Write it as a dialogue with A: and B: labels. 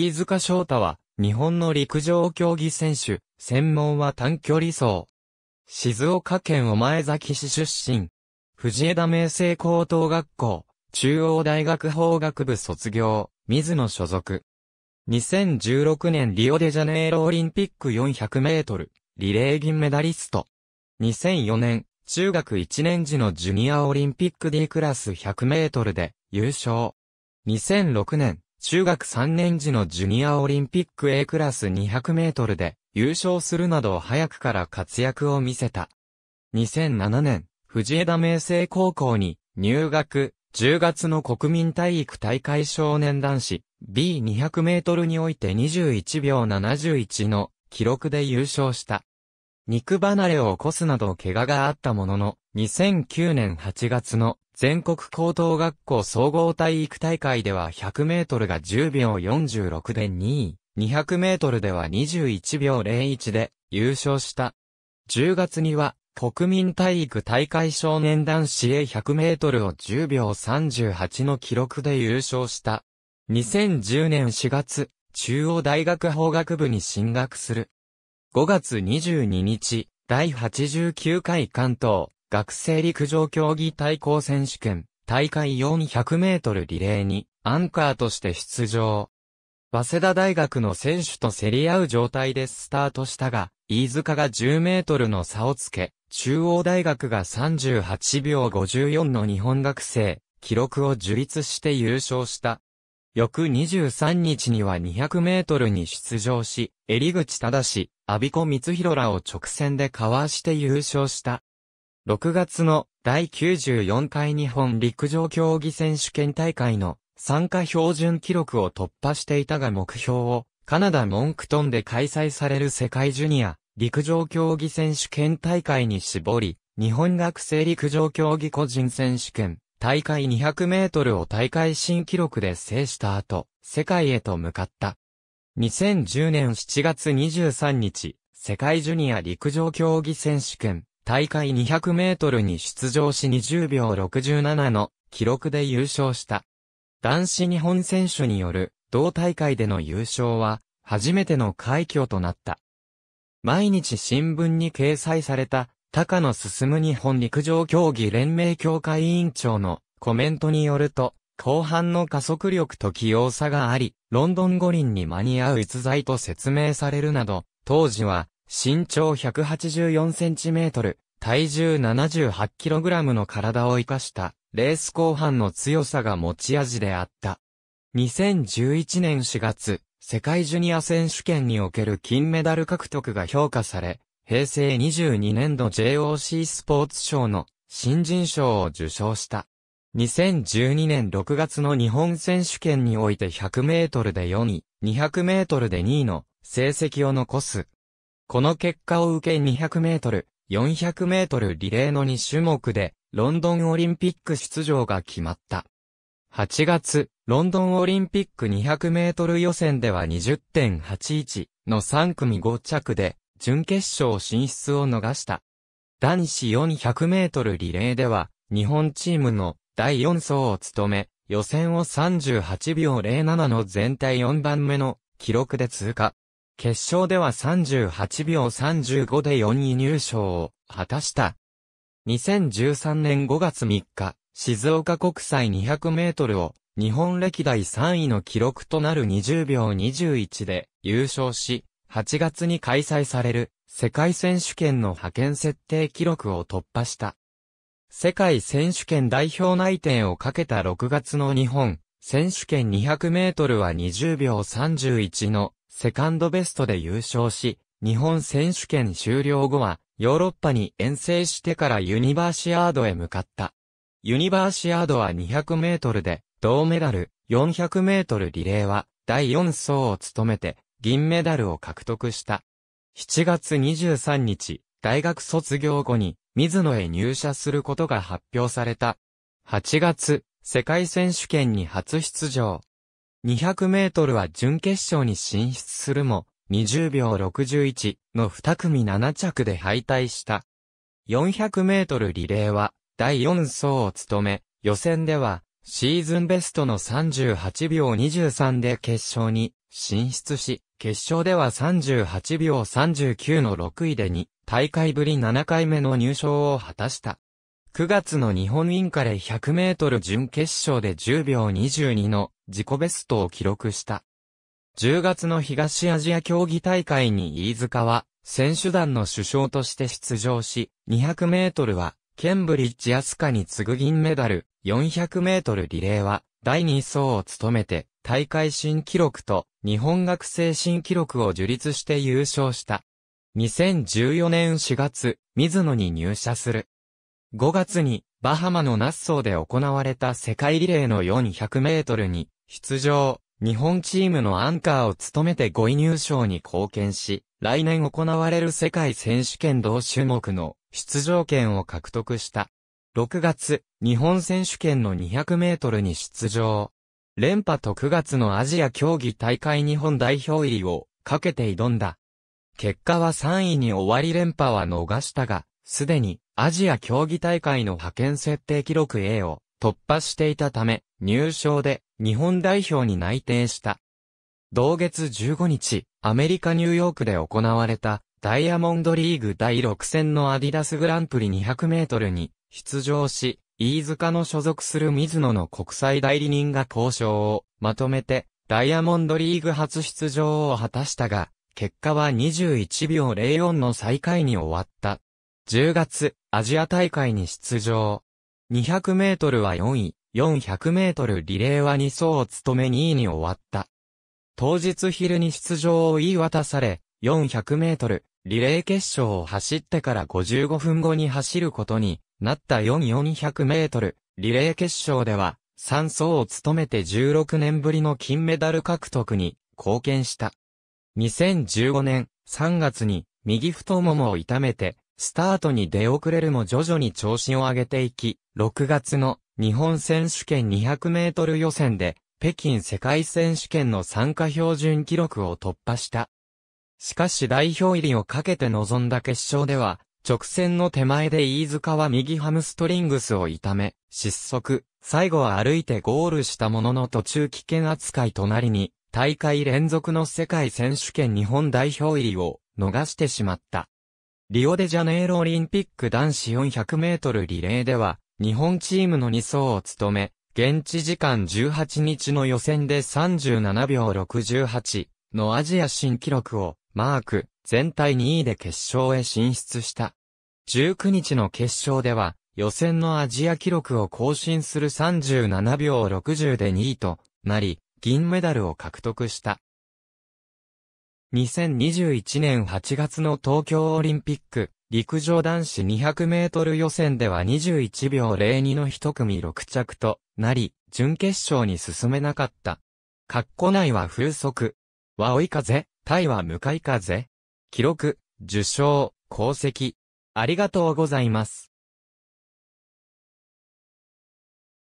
A: 飯塚翔太は、日本の陸上競技選手、専門は短距離走。静岡県お前崎市出身。藤枝明誠高等学校、中央大学法学部卒業、水野所属。2016年リオデジャネイロオリンピック400メートル、リレー銀メダリスト。2004年、中学1年時のジュニアオリンピック D クラス100メートルで優勝。2006年、中学3年時のジュニアオリンピック A クラス200メートルで優勝するなど早くから活躍を見せた。2007年、藤枝明星高校に入学、10月の国民体育大会少年男子 B200 メートルにおいて21秒71の記録で優勝した。肉離れを起こすなど怪我があったものの、2009年8月の全国高等学校総合体育大会では100メートルが10秒46で2位、200メートルでは21秒01で優勝した。10月には国民体育大会少年男子 A 100メートルを10秒38の記録で優勝した。2010年4月、中央大学法学部に進学する。5月22日、第89回関東学生陸上競技対抗選手権、大会400メートルリレーに、アンカーとして出場。早稲田大学の選手と競り合う状態でスタートしたが、飯塚が10メートルの差をつけ、中央大学が38秒54の日本学生、記録を樹立して優勝した。翌23日には200メートルに出場し、襟口正、阿鼻子光弘らを直線でかわして優勝した。6月の第94回日本陸上競技選手権大会の参加標準記録を突破していたが目標をカナダモンクトンで開催される世界ジュニア陸上競技選手権大会に絞り、日本学生陸上競技個人選手権大会200メートルを大会新記録で制した後、世界へと向かった。2010年7月23日、世界ジュニア陸上競技選手権大会200メートルに出場し20秒67の記録で優勝した。男子日本選手による同大会での優勝は初めての快挙となった。毎日新聞に掲載された高野進日本陸上競技連盟協会委員長のコメントによると、後半の加速力と器用さがあり、ロンドン五輪に間に合う逸材と説明されるなど、当時は身長184センチメートル、体重78キログラムの体を生かした、レース後半の強さが持ち味であった。2011年4月、世界ジュニア選手権における金メダル獲得が評価され、平成22年度 JOC スポーツ賞の新人賞を受賞した。2012年6月の日本選手権において100メートルで4位、200メートルで2位の成績を残すこの結果を受け200メートル、400メートルリレーの2種目で、ロンドンオリンピック出場が決まった。8月、ロンドンオリンピック200メートル予選では20.81の3組5着で、準決勝進出を逃した。男子400メートルリレーでは、日本チームの第4走を務め、予選を38秒07の全体4番目の記録で通過。決勝では38秒35で4位入賞を果たした。2013年5月3日、静岡国際200メートルを日本歴代3位の記録となる20秒21で優勝し、8月に開催される世界選手権の派遣設定記録を突破した。世界選手権代表内定をかけた6月の日本選手権200メートルは20秒31のセカンドベストで優勝し、日本選手権終了後は、ヨーロッパに遠征してからユニバーシアードへ向かった。ユニバーシアードは200メートルで、銅メダル、400メートルリレーは、第4走を務めて、銀メダルを獲得した。7月23日、大学卒業後に、水野へ入社することが発表された。8月、世界選手権に初出場。200メートルは準決勝に進出するも、20秒61の2組7着で敗退した。400メートルリレーは第4走を務め、予選ではシーズンベストの38秒23で決勝に進出し、決勝では38秒39の6位で2大会ぶり7回目の入賞を果たした。9月の日本インカレ100メートル準決勝で10秒22の自己ベストを記録した。10月の東アジア競技大会に飯塚は選手団の首相として出場し、200メートルはケンブリッジアスカに次ぐ銀メダル、400メートルリレーは第2走を務めて大会新記録と日本学生新記録を樹立して優勝した。2014年4月、水野に入社する。5月にバハマのナッソーで行われた世界リレーの400メートルに出場、日本チームのアンカーを務めて5位入賞に貢献し、来年行われる世界選手権同種目の出場権を獲得した。6月、日本選手権の200メートルに出場。連覇と9月のアジア競技大会日本代表入りをかけて挑んだ。結果は3位に終わり連覇は逃したが、すでにアジア競技大会の派遣設定記録 A を突破していたため、入賞で日本代表に内定した。同月15日、アメリカ・ニューヨークで行われたダイヤモンドリーグ第6戦のアディダスグランプリ200メートルに出場し、飯塚の所属する水野の国際代理人が交渉をまとめてダイヤモンドリーグ初出場を果たしたが、結果は21秒04の最下位に終わった。10月、アジア大会に出場。200メートルは4位、400メートルリレーは2走を務め2位に終わった。当日昼に出場を言い渡され、400メートルリレー決勝を走ってから55分後に走ることになった4400メートルリレー決勝では、3走を務めて16年ぶりの金メダル獲得に貢献した。2015年3月に右太ももを痛めてスタートに出遅れるも徐々に調子を上げていき、6月の日本選手権200メートル予選で、北京世界選手権の参加標準記録を突破した。しかし代表入りをかけて臨んだ決勝では、直線の手前で飯塚は右ハムストリングスを痛め、失速、最後は歩いてゴールしたものの途中危険扱いとなりに、大会連続の世界選手権日本代表入りを逃してしまった。リオデジャネイロオリンピック男子400メートルリレーでは、日本チームの2走を務め、現地時間18日の予選で37秒68のアジア新記録をマーク、全体2位で決勝へ進出した。19日の決勝では、予選のアジア記録を更新する37秒60で2位となり、銀メダルを獲得した。2021年8月の東京オリンピック、陸上男子200メートル予選では21秒02の一組6着となり、準決勝に進めなかった。括弧内は風速。は追い風、タイは向かい風。記録、受賞、功績。ありがとうございます。